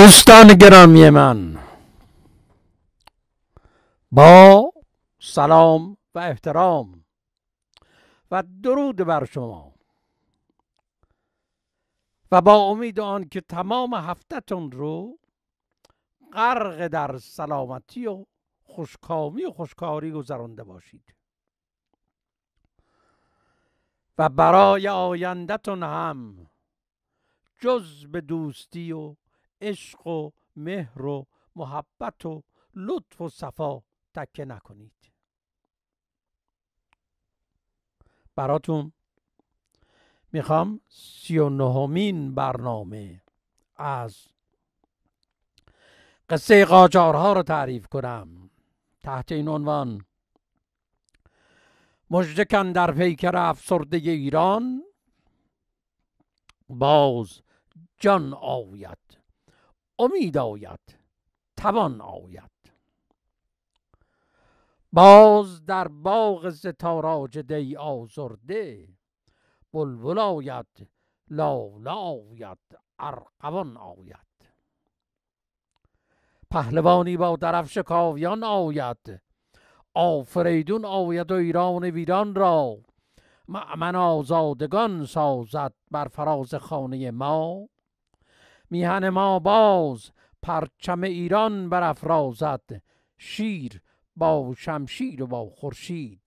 دوستان گرامی من با سلام و احترام و درود بر شما و با امید آن که تمام هفتتون رو غرق در سلامتی و خوشکامی و خوشکاری گذرانده باشید و برای آیندهتون هم جز به دوستی و عشق و مهر و محبت و لطف و صفا تکه نکنید براتون میخوام سی و نهمین برنامه از قصه قاجارها رو تعریف کنم تحت این عنوان مجدکن در پیکر افسرده ایران باز جان آوید امید آید توان آید باز در باغ زتاراج دی آزرده بلبل آید لاله آید ارقوان آید پهلوانی با درفش کاویان آید آفریدون آید و ایران ویران را معمن آزادگان سازد بر فراز خانه ما میهن ما باز پرچم ایران برافرازد شیر با شمشیر و با خورشید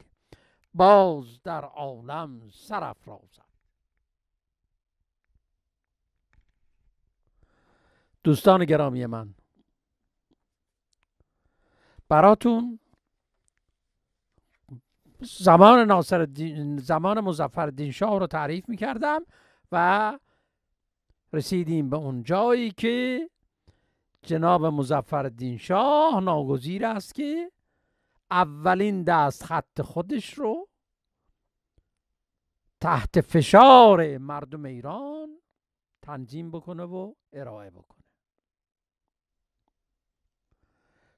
باز در عالم افرازد. دوستان گرامی من براتون زمان ناصر زمان مزفر شاه رو تعریف می کردم و رسیدیم به اون جایی که جناب مزفر شاه ناگزیر است که اولین دست خط خودش رو تحت فشار مردم ایران تنظیم بکنه و ارائه بکنه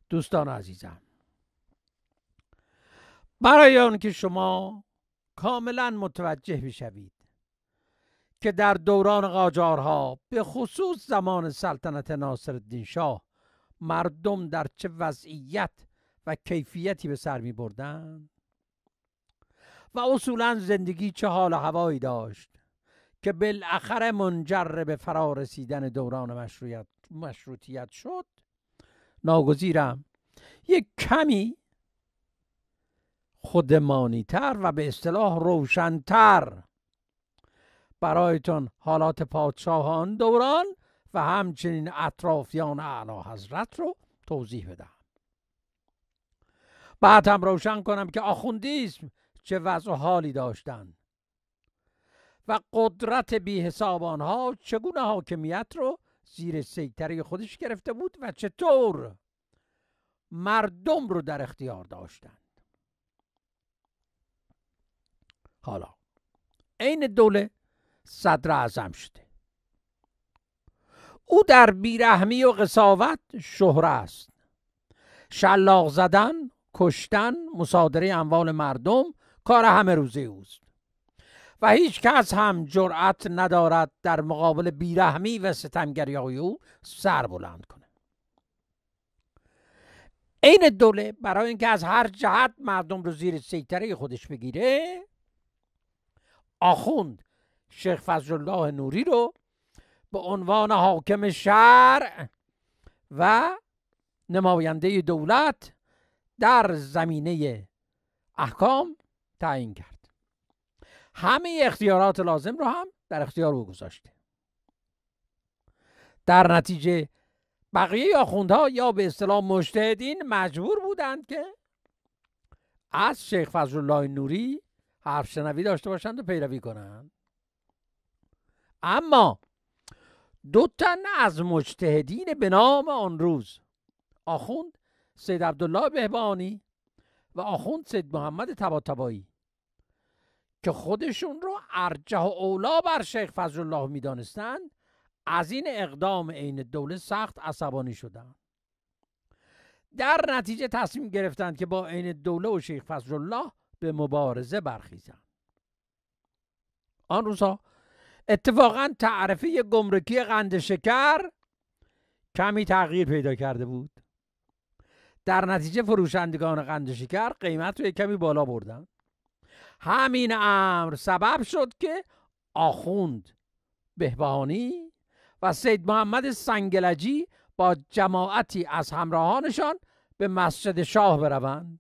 دوستان عزیزم برای که شما کاملا متوجه بشوید که در دوران قاجارها به خصوص زمان سلطنت ناصرالدین شاه مردم در چه وضعیت و کیفیتی به سر می بردن؟ و اصولا زندگی چه حال و هوایی داشت که بالاخره منجر به فرا رسیدن دوران مشروعیت مشروطیت شد ناگزیرم یک کمی تر و به اصطلاح روشنتر برایتان حالات پادشاهان دوران و همچنین اطرافیان اعلی حضرت رو توضیح بدم بعد هم روشن کنم که آخوندیزم چه وضع حالی داشتند و قدرت بی حساب آنها چگونه حاکمیت رو زیر سیطره خودش گرفته بود و چطور مردم رو در اختیار داشتند حالا عین دوله صدر اعظم شده او در بیرحمی و قصاوت شهره است شلاق زدن کشتن مصادره اموال مردم کار همه روزه اوست و هیچ کس هم جرأت ندارد در مقابل بیرحمی و ستمگری های او سر بلند کنه. عین دوله برای اینکه از هر جهت مردم رو زیر سیطره خودش بگیره آخوند شیخ فضل الله نوری رو به عنوان حاکم شرع و نماینده دولت در زمینه احکام تعیین کرد همه اختیارات لازم رو هم در اختیار او گذاشته در نتیجه بقیه آخوندها یا به اصطلاح مجتهدین مجبور بودند که از شیخ فضل الله نوری حرف شنوی داشته باشند و پیروی کنند اما دو تن از مجتهدین به نام آن روز آخوند سید عبدالله بهبانی و آخوند سید محمد تباتبایی که خودشون رو ارجه و اولا بر شیخ فضل الله میدانستند از این اقدام عین دوله سخت عصبانی شدند در نتیجه تصمیم گرفتند که با عین دوله و شیخ فضل الله به مبارزه برخیزند آن روزها اتفاقا تعرفه گمرکی قند شکر کمی تغییر پیدا کرده بود در نتیجه فروشندگان قند شکر قیمت رو کمی بالا بردن همین امر سبب شد که آخوند بهبهانی و سید محمد سنگلجی با جماعتی از همراهانشان به مسجد شاه بروند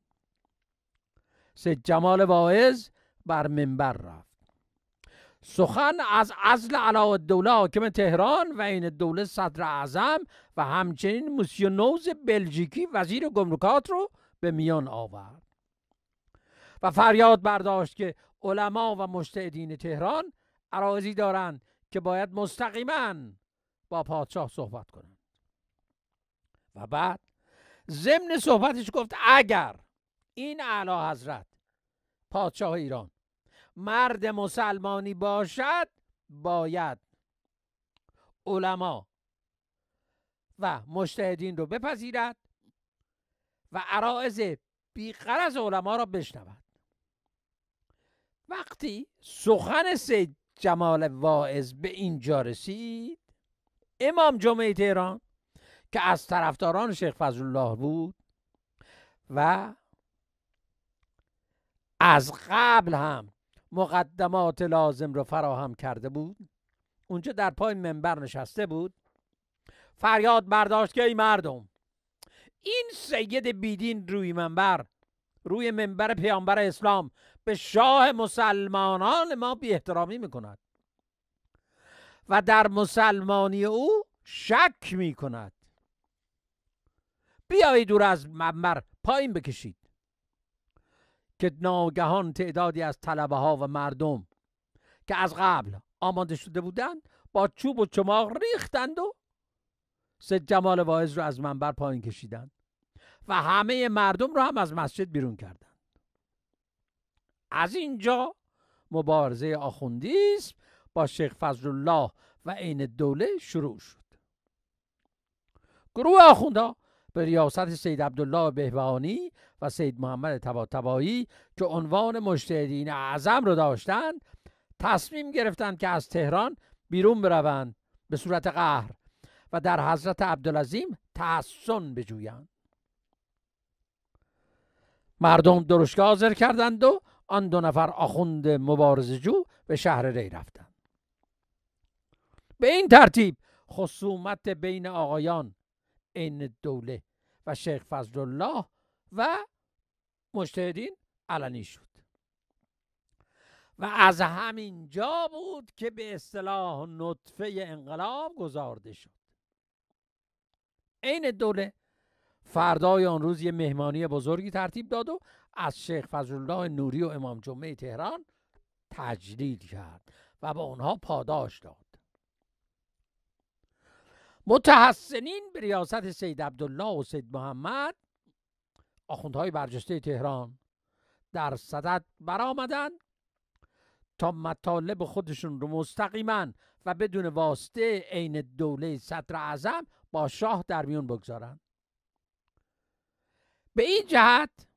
سید جمال واعظ بر منبر رفت سخن از عزل علا دوله حاکم تهران و این دوله صدر اعظم و همچنین موسیو نوز بلژیکی وزیر گمرکات رو به میان آورد و فریاد برداشت که علما و مشتهدین تهران عراضی دارند که باید مستقیما با پادشاه صحبت کنند و بعد ضمن صحبتش گفت اگر این اعلی حضرت پادشاه ایران مرد مسلمانی باشد باید علما و مشتهدین رو بپذیرد و عرائز از علما را بشنود وقتی سخن سید جمال واعظ به اینجا رسید امام جمعه تهران که از طرفداران شیخ فضل الله بود و از قبل هم مقدمات لازم رو فراهم کرده بود اونجا در پای منبر نشسته بود فریاد برداشت که ای مردم این سید بیدین روی منبر روی منبر پیامبر اسلام به شاه مسلمانان ما بی احترامی و در مسلمانی او شک میکند بیایید دور از منبر پایین بکشید که ناگهان تعدادی از طلبه ها و مردم که از قبل آماده شده بودند با چوب و چماق ریختند و سه جمال واعظ رو از منبر پایین کشیدند و همه مردم رو هم از مسجد بیرون کردند از اینجا مبارزه آخوندیسم با شیخ فضل الله و عین دوله شروع شد گروه آخوندها به ریاست سید عبدالله بهوانی و سید محمد تباتبایی که عنوان مجتهدین اعظم رو داشتند تصمیم گرفتند که از تهران بیرون بروند به صورت قهر و در حضرت عبدالعظیم تحسن بجویند مردم درشگاه حاضر کردند و آن دو نفر آخوند مبارزجو به شهر ری رفتند به این ترتیب خصومت بین آقایان این دوله و شیخ فضل الله و مجتهدین علنی شد و از همین جا بود که به اصطلاح نطفه انقلاب گذارده شد عین دوله فردای آن روز یه مهمانی بزرگی ترتیب داد و از شیخ فضلالله نوری و امام جمعه تهران تجلیل کرد و به آنها پاداش داد متحسنین به ریاست سید عبدالله و سید محمد آخوندهای برجسته تهران در صدد برآمدند تا مطالب خودشون رو مستقیما و بدون واسطه عین دوله صدر اعظم با شاه در میون بگذارند به این جهت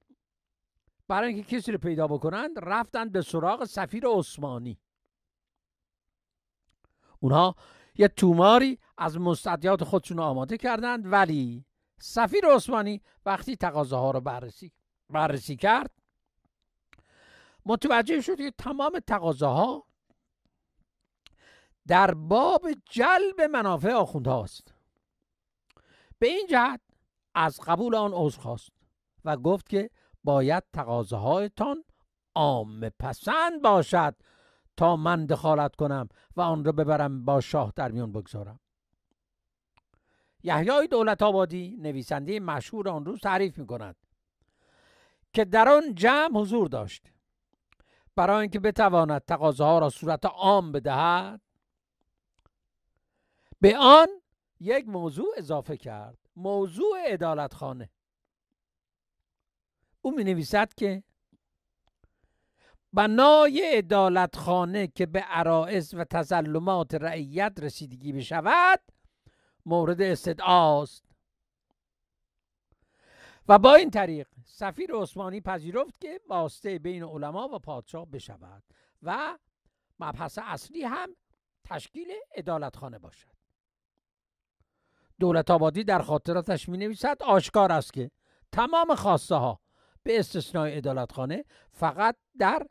برای اینکه کسی رو پیدا بکنند رفتن به سراغ سفیر عثمانی اونها یه توماری از مستعدیات خودشون آماده کردند ولی سفیر عثمانی وقتی تقاضاها رو بررسی بررسی کرد متوجه شد که تمام تقاضاها در باب جلب منافع آخونده است به این جهت از قبول آن عذر خواست و گفت که باید تقاضاهایتان عام پسند باشد تا من دخالت کنم و آن را ببرم با شاه در میان بگذارم یحیای دولت آبادی نویسنده مشهور آن روز تعریف می کند که در آن جمع حضور داشت برای اینکه بتواند تقاضاها را صورت عام بدهد به آن یک موضوع اضافه کرد موضوع عدالتخانه خانه او می نویسد که بنای خانه که به عرائز و تظلمات رعیت رسیدگی بشود مورد استدعاست و با این طریق سفیر عثمانی پذیرفت که واسطه بین علما و پادشاه بشود و مبحث اصلی هم تشکیل خانه باشد دولت آبادی در خاطراتش می نویسد آشکار است که تمام خواسته ها به استثنای خانه فقط در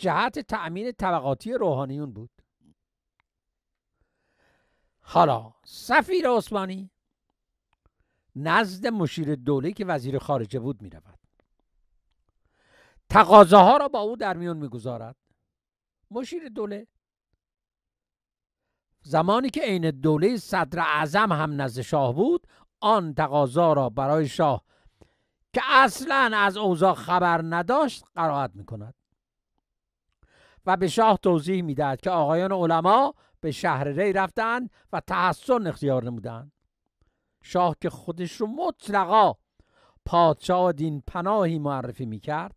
جهت تأمین طبقاتی روحانیون بود حالا سفیر عثمانی نزد مشیر دوله که وزیر خارجه بود می رود تقاضاها را با او در میان میگذارد مشیر دوله زمانی که عین دوله صدر اعظم هم نزد شاه بود آن تقاضا را برای شاه که اصلا از اوضاع خبر نداشت قرائت می کند و به شاه توضیح میدهد که آقایان علما به شهر ری رفتن و تحسن اختیار نمودن. شاه که خودش رو مطلقا پادشاه دین پناهی معرفی میکرد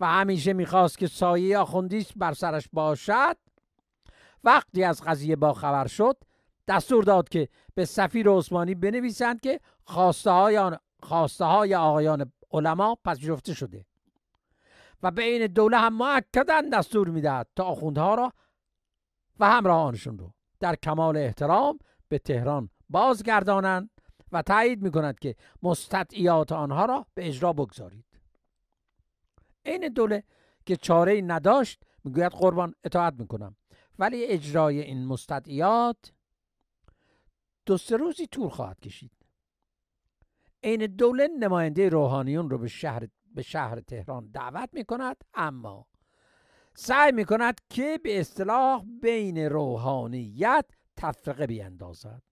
و همیشه میخواست که سایه آخوندیس بر سرش باشد وقتی از قضیه باخبر شد دستور داد که به سفیر عثمانی بنویسند که خواسته های, خواسته های آقایان علما پذیرفته شده و به این دوله هم معکدا دستور میدهد تا آخوندها را و همراهانشون رو در کمال احترام به تهران بازگردانند و تایید می کند که مستطعیات آنها را به اجرا بگذارید این دوله که چاره ای نداشت میگوید قربان اطاعت میکنم ولی اجرای این مستطعیات دو سه روزی طول خواهد کشید این دوله نماینده روحانیون رو به شهر به شهر تهران دعوت می کند اما سعی می کند که به اصطلاح بین روحانیت تفرقه بیندازد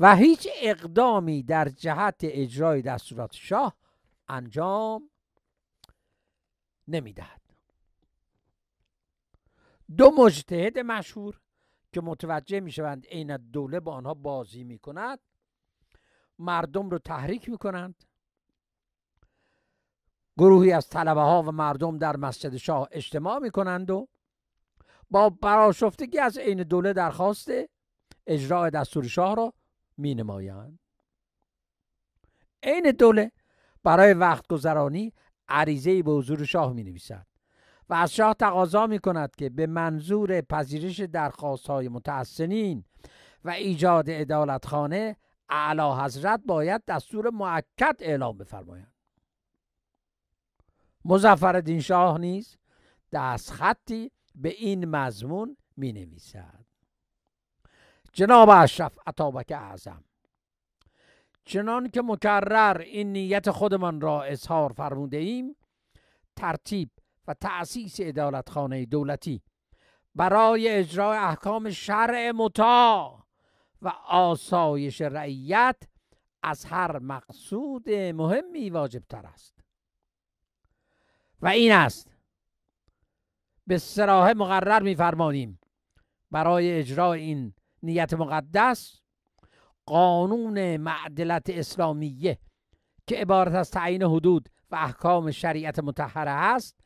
و هیچ اقدامی در جهت اجرای دستورات شاه انجام نمیدهد دو مجتهد مشهور که متوجه میشوند عین دوله با آنها بازی کند مردم رو تحریک میکنند گروهی از طلبه ها و مردم در مسجد شاه اجتماع می کنند و با براشفتگی از عین دوله درخواست اجراع دستور شاه را می نمایند عین دوله برای وقت گذرانی عریضه به حضور شاه می نویسد و از شاه تقاضا می کند که به منظور پذیرش درخواست های متحسنین و ایجاد عدالتخانه اعلی حضرت باید دستور معکد اعلام بفرمایند مزفر شاه نیز خطی به این مضمون می نویسد جناب اشرف عطابک اعظم چنان که مکرر این نیت خودمان را اظهار فرموده ایم ترتیب و تأسیس عدالتخانه دولتی برای اجرای احکام شرع مطاع و آسایش رعیت از هر مقصود مهمی واجب تر است و این است به سراح مقرر میفرمانیم برای اجرای این نیت مقدس قانون معدلت اسلامیه که عبارت از تعیین حدود و احکام شریعت متحره است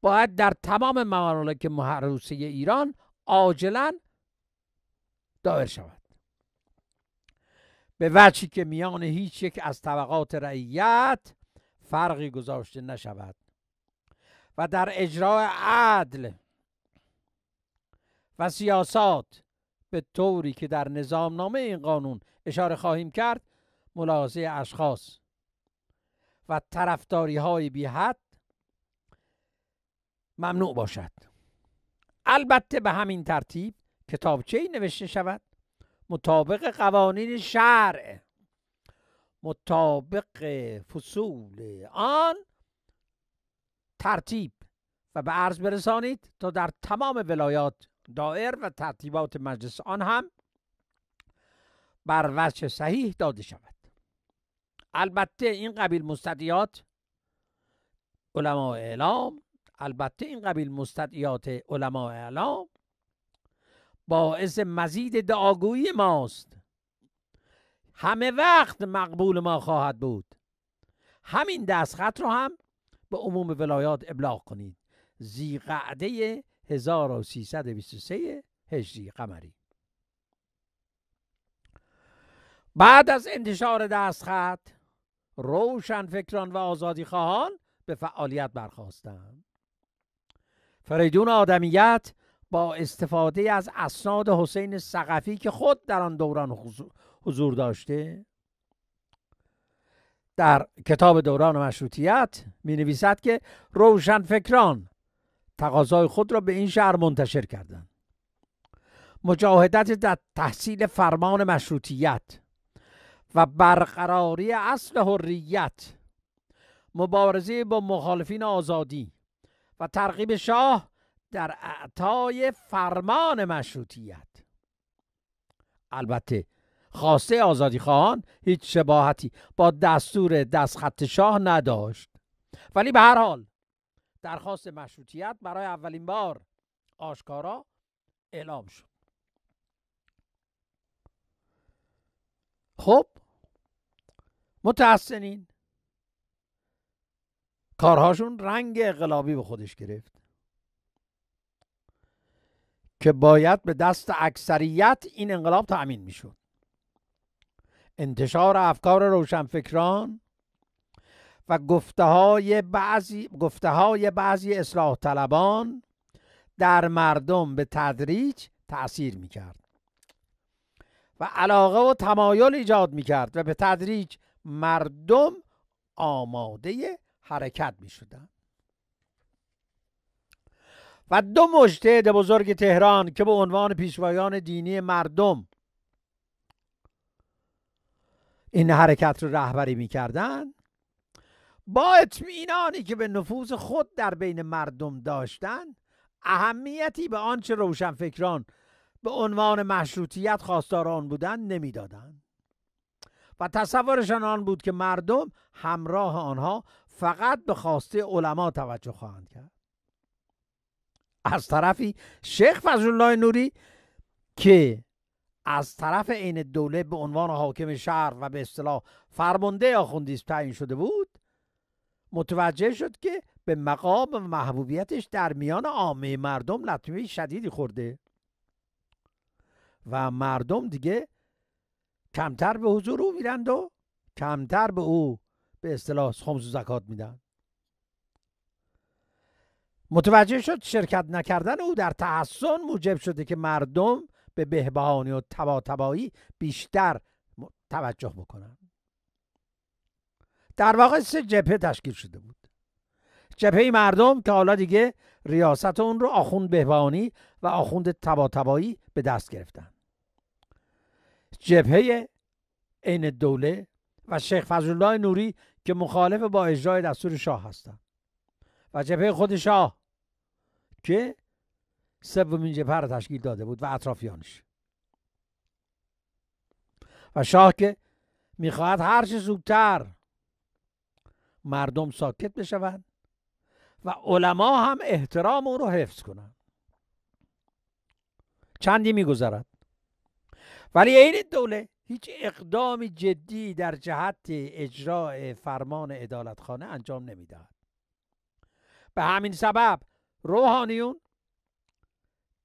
باید در تمام ممالک محروسی ایران عاجلا دایر شود به وجهی که میان هیچ یک از طبقات رعیت فرقی گذاشته نشود و در اجرای عدل و سیاست به طوری که در نظام نامه این قانون اشاره خواهیم کرد ملاحظه اشخاص و طرفداری های بی حد ممنوع باشد البته به همین ترتیب کتابچه نوشته شود مطابق قوانین شرع مطابق فصول آن ترتیب و به عرض برسانید تا در تمام ولایات دائر و ترتیبات مجلس آن هم بر وجه صحیح داده شود البته این قبیل مستدیات علما اعلام البته این قبیل مستدیات علماء اعلام باعث مزید دعاگویی ماست همه وقت مقبول ما خواهد بود همین دستخط رو هم به عموم ولایات ابلاغ کنید زی قعده 1323 هجری قمری بعد از انتشار دستخط روشن فکران و آزادی خواهان به فعالیت برخواستند فریدون آدمیت با استفاده از اسناد حسین صقفی که خود در آن دوران حضور داشته در کتاب دوران مشروطیت می نویسد که فکران تقاضای خود را به این شهر منتشر کردند مجاهدت در تحصیل فرمان مشروطیت و برقراری اصل حریت مبارزه با مخالفین آزادی و ترغیب شاه در اعطای فرمان مشروطیت البته خواسته آزادی خواهان هیچ شباهتی با دستور دستخط شاه نداشت ولی به هر حال درخواست مشروطیت برای اولین بار آشکارا اعلام شد خب متحسنین کارهاشون رنگ انقلابی به خودش گرفت که باید به دست اکثریت این انقلاب تأمین میشد انتشار افکار روشنفکران و گفته های بعضی, گفته های بعضی اصلاح طلبان در مردم به تدریج تأثیر می کرد و علاقه و تمایل ایجاد می کرد و به تدریج مردم آماده حرکت می شدن. و دو مجتهد بزرگ تهران که به عنوان پیشوایان دینی مردم این حرکت رو رهبری میکردن با اطمینانی که به نفوذ خود در بین مردم داشتند اهمیتی به آنچه روشنفکران به عنوان مشروطیت خواستار آن بودند نمیدادند و تصورشان آن بود که مردم همراه آنها فقط به خواسته علما توجه خواهند کرد از طرفی شیخ فضل الله نوری که از طرف عین دوله به عنوان حاکم شهر و به اصطلاح فرمانده آخوندی تعیین شده بود متوجه شد که به مقام و محبوبیتش در میان عامه مردم لطمه شدیدی خورده و مردم دیگه کمتر به حضور او میرند و کمتر به او به اصطلاح خمس و زکات میدن متوجه شد شرکت نکردن او در تحسن موجب شده که مردم به بهبهانی و تبا تبایی بیشتر توجه بکنن در واقع سه جبهه تشکیل شده بود جبهه مردم که حالا دیگه ریاست اون رو آخوند بهبهانی و آخوند تبا تبایی به دست گرفتن جبهه این دوله و شیخ فضلالله نوری که مخالف با اجرای دستور شاه هستند و جبهه خود شاه که سومین جبهه را تشکیل داده بود و اطرافیانش و شاه که میخواهد هر چه زودتر مردم ساکت بشوند و علما هم احترام او را حفظ کنند چندی میگذرد ولی این دوله هیچ اقدامی جدی در جهت اجرای فرمان عدالتخانه انجام نمیدهد به همین سبب روحانیون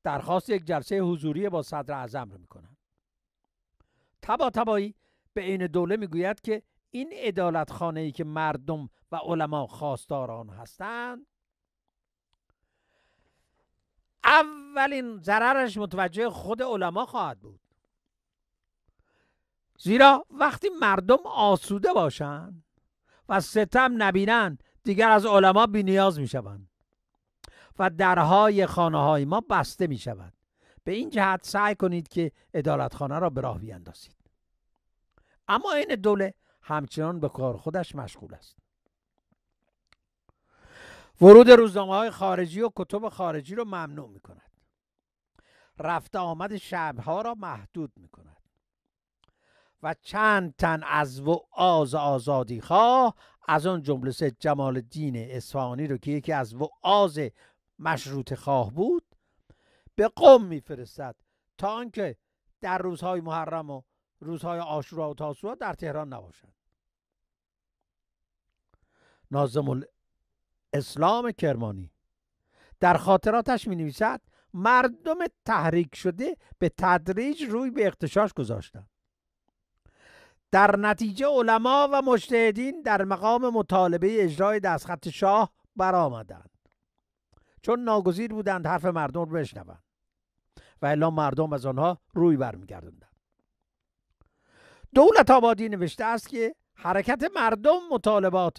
درخواست یک جلسه حضوری با صدر اعظم رو میکنند تبا تبایی به این دوله میگوید که این ادالت خانه ای که مردم و علما خواستار آن هستند اولین ضررش متوجه خود علما خواهد بود زیرا وقتی مردم آسوده باشند و ستم نبینند دیگر از علما بینیاز میشوند و درهای خانه های ما بسته می شود به این جهت سعی کنید که ادالت خانه را به راه بیاندازید اما این دوله همچنان به کار خودش مشغول است ورود روزنامه های خارجی و کتب خارجی را ممنوع می کند رفت آمد شبها را محدود می کند و چند تن از و آز آزادی خواه از آن جمله جمال دین اصفهانی رو که یکی از و آز مشروط خواه بود به قوم میفرستد تا آنکه در روزهای محرم و روزهای آشورا و تاسوعا در تهران نباشند نازم الاسلام کرمانی در خاطراتش می نویسد مردم تحریک شده به تدریج روی به اقتشاش گذاشتند در نتیجه علما و مجتهدین در مقام مطالبه اجرای دستخط شاه برآمدند چون ناگزیر بودند حرف مردم رو بشنوند و الا مردم از آنها روی برمیگرداندند دولت آبادی نوشته است که حرکت مردم مطالبات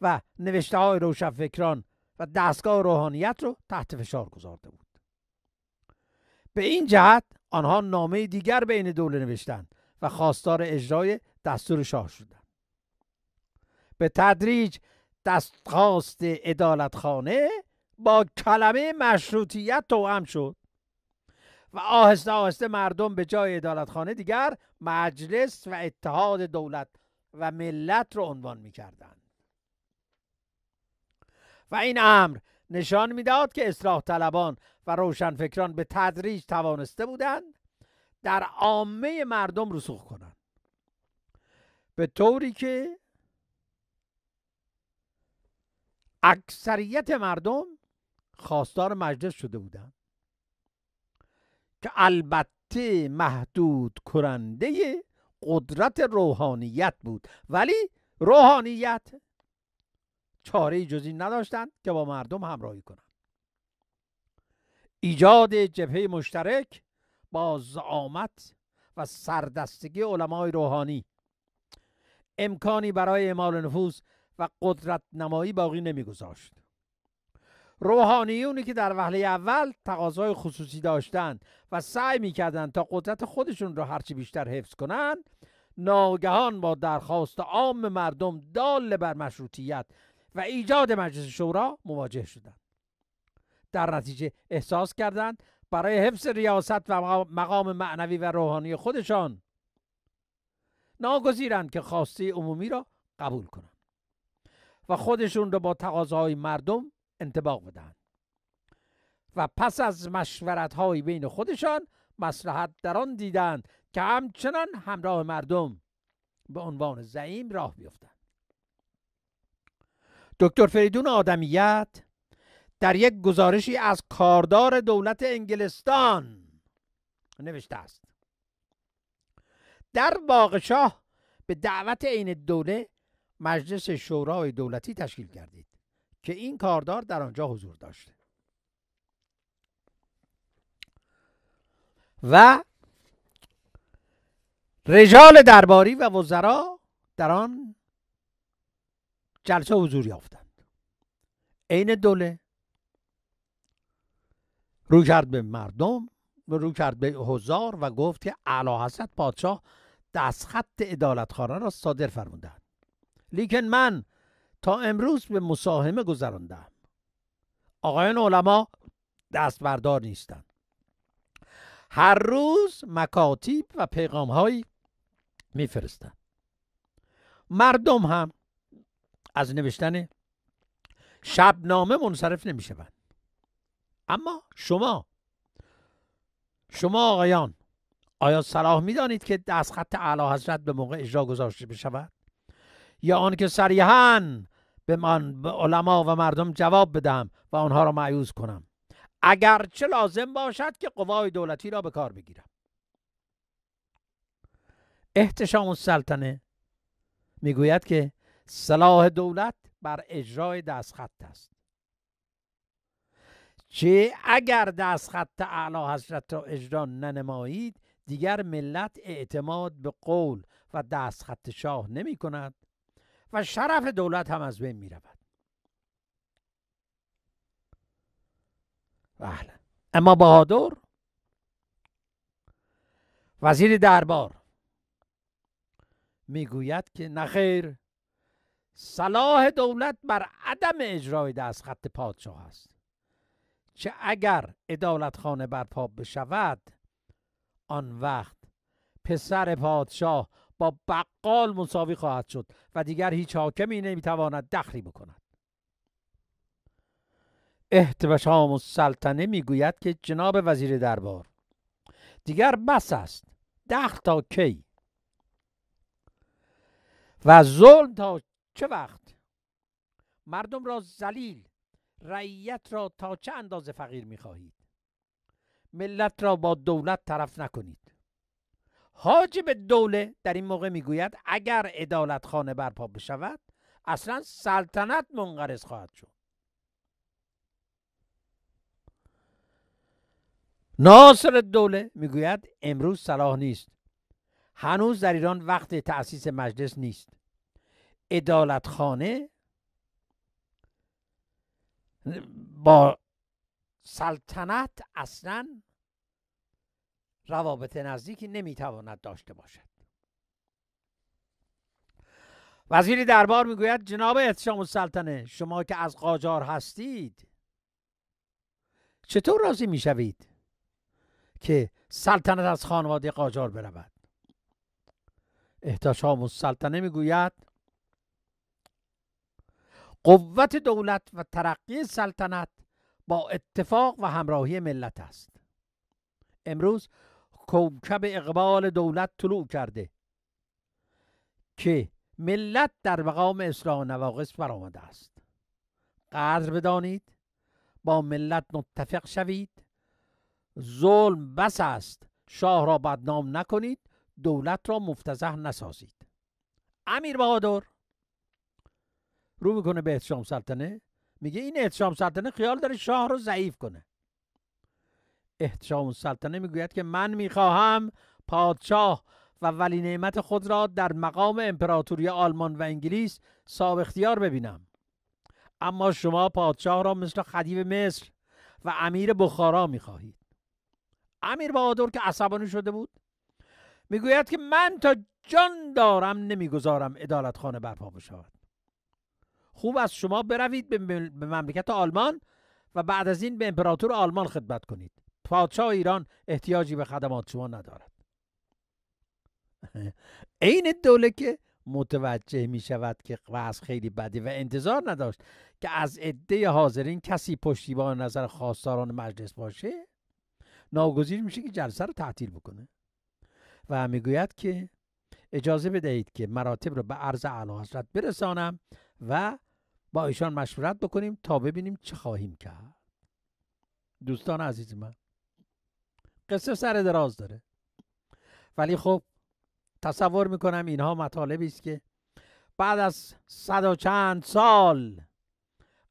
و نوشته های روشنفکران و دستگاه روحانیت رو تحت فشار گذارده بود به این جهت آنها نامه دیگر بین دوله نوشتند و خواستار اجرای دستور شاه شدند به تدریج دستخواست عدالتخانه با کلمه مشروطیت توهم شد و آهسته آهسته مردم به جای عدالتخانه دیگر مجلس و اتحاد دولت و ملت رو عنوان کردن و این امر نشان میداد که اصلاح طلبان و روشنفکران به تدریج توانسته بودند در عامه مردم رسوخ کنند به طوری که اکثریت مردم خواستار مجلس شده بودند که البته محدود کننده قدرت روحانیت بود ولی روحانیت چاره جز این نداشتند که با مردم همراهی کنند ایجاد جبهه مشترک با زعامت و سردستگی علمای روحانی امکانی برای اعمال نفوذ و قدرت نمایی باقی نمیگذاشت روحانیونی که در وهله اول تقاضای خصوصی داشتند و سعی میکردند تا قدرت خودشون را هرچی بیشتر حفظ کنند ناگهان با درخواست عام مردم دال بر مشروطیت و ایجاد مجلس شورا مواجه شدند در نتیجه احساس کردند برای حفظ ریاست و مقام معنوی و روحانی خودشان ناگزیرند که خواسته عمومی را قبول کنند و خودشون را با تقاضاهای مردم انتباق بدهند و پس از مشورت های بین خودشان مسلحت در آن دیدند که همچنان همراه مردم به عنوان زعیم راه بیفتند دکتر فریدون آدمیت در یک گزارشی از کاردار دولت انگلستان نوشته است در باغشاه به دعوت عین دوله مجلس شورای دولتی تشکیل کردید که این کاردار در آنجا حضور داشته و رجال درباری و وزرا در آن جلسه حضور یافتند عین دوله رو کرد به مردم و رو کرد به هزار و گفت که اعلی حضرت پادشاه دستخط عدالتخانه را صادر فرمودند لیکن من تا امروز به مساهمه گذراندم آقایان علما دست بردار نیستند هر روز مکاتیب و پیغام هایی میفرستند مردم هم از نوشتن شبنامه منصرف نمی شود. اما شما شما آقایان آیا صلاح دانید که خط اعلی حضرت به موقع اجرا گذاشته بشود یا آنکه صریحا به من به علما و مردم جواب بدم و آنها را معیوز کنم اگرچه لازم باشد که قوای دولتی را به کار بگیرم احتشام السلطنه میگوید که صلاح دولت بر اجرای دستخط است چه اگر دستخط اعلی حضرت را اجرا ننمایید دیگر ملت اعتماد به قول و دستخط شاه نمی کند و شرف دولت هم از بین می رود اما بهادر وزیر دربار میگوید که نخیر صلاح دولت بر عدم اجرای دست خط پادشاه است چه اگر ادالت خانه برپا بشود آن وقت پسر پادشاه با بقال مساوی خواهد شد و دیگر هیچ حاکمی نمیتواند دخلی بکند احتشام السلطنه میگوید که جناب وزیر دربار دیگر بس است دخل تا کی و ظلم تا چه وقت مردم را زلیل رعیت را تا چه اندازه فقیر میخواهید ملت را با دولت طرف نکنید حاجب دوله در این موقع میگوید اگر عدالت خانه برپا بشود اصلا سلطنت منقرض خواهد شد ناصر دوله میگوید امروز صلاح نیست هنوز در ایران وقت تأسیس مجلس نیست ادالت خانه با سلطنت اصلا روابط نزدیکی نمیتواند داشته باشد وزیری دربار میگوید جناب احتشام السلطنه شما که از قاجار هستید چطور راضی میشوید که سلطنت از خانواده قاجار برود احتشام السلطنه میگوید قوت دولت و ترقی سلطنت با اتفاق و همراهی ملت است امروز کوکب اقبال دولت طلوع کرده که ملت در مقام اصلاح نواقص برآمده است قدر بدانید با ملت متفق شوید ظلم بس است شاه را بدنام نکنید دولت را مفتزه نسازید امیر بهادر رو میکنه به احتشام سلطنه میگه این احتشام سلطنه خیال داره شاه رو ضعیف کنه احتشام السلطنه میگوید که من میخواهم پادشاه و ولی نعمت خود را در مقام امپراتوری آلمان و انگلیس صاحب اختیار ببینم اما شما پادشاه را مثل خدیو مصر و امیر بخارا میخواهید امیر بهادر که عصبانی شده بود میگوید که من تا جان دارم نمیگذارم عدالت خانه برپا بشود خوب از شما بروید به مملکت آلمان و بعد از این به امپراتور آلمان خدمت کنید پادشاه ایران احتیاجی به خدمات شما ندارد عین دوله که متوجه می شود که قصد خیلی بدی و انتظار نداشت که از عده حاضرین کسی پشتیبان نظر خواستاران مجلس باشه ناگزیر میشه که جلسه رو تعطیل بکنه و میگوید که اجازه بدهید که مراتب رو به عرض اعلی حضرت برسانم و با ایشان مشورت بکنیم تا ببینیم چه خواهیم کرد دوستان عزیز من قصه سر دراز داره ولی خب تصور میکنم اینها مطالبی است که بعد از صد و چند سال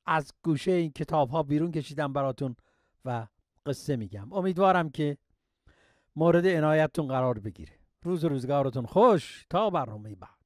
از گوشه این کتاب ها بیرون کشیدم براتون و قصه میگم امیدوارم که مورد عنایتتون قرار بگیره روز روزگارتون خوش تا برنامه بعد